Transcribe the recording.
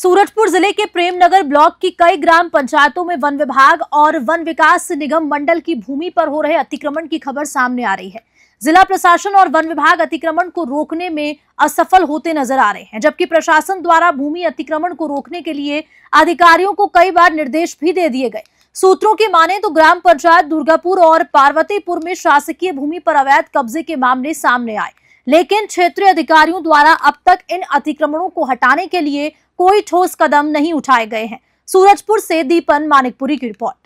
सूरजपुर जिले के प्रेमनगर ब्लॉक की कई ग्राम पंचायतों में वन विभाग और वन विकास निगम मंडल की भूमि पर हो रहे अतिक्रमण की खबर सामने आ रही है जिला प्रशासन और वन विभाग अतिक्रमण को रोकने में असफल होते नजर आ रहे हैं जबकि प्रशासन द्वारा भूमि अतिक्रमण को रोकने के लिए अधिकारियों को कई बार निर्देश भी दे दिए गए सूत्रों की माने तो ग्राम पंचायत दुर्गापुर और पार्वतीपुर में शासकीय भूमि पर अवैध कब्जे के मामले सामने आए लेकिन क्षेत्रीय अधिकारियों द्वारा अब तक इन अतिक्रमणों को हटाने के लिए कोई ठोस कदम नहीं उठाए गए हैं सूरजपुर से दीपन मानिकपुरी की रिपोर्ट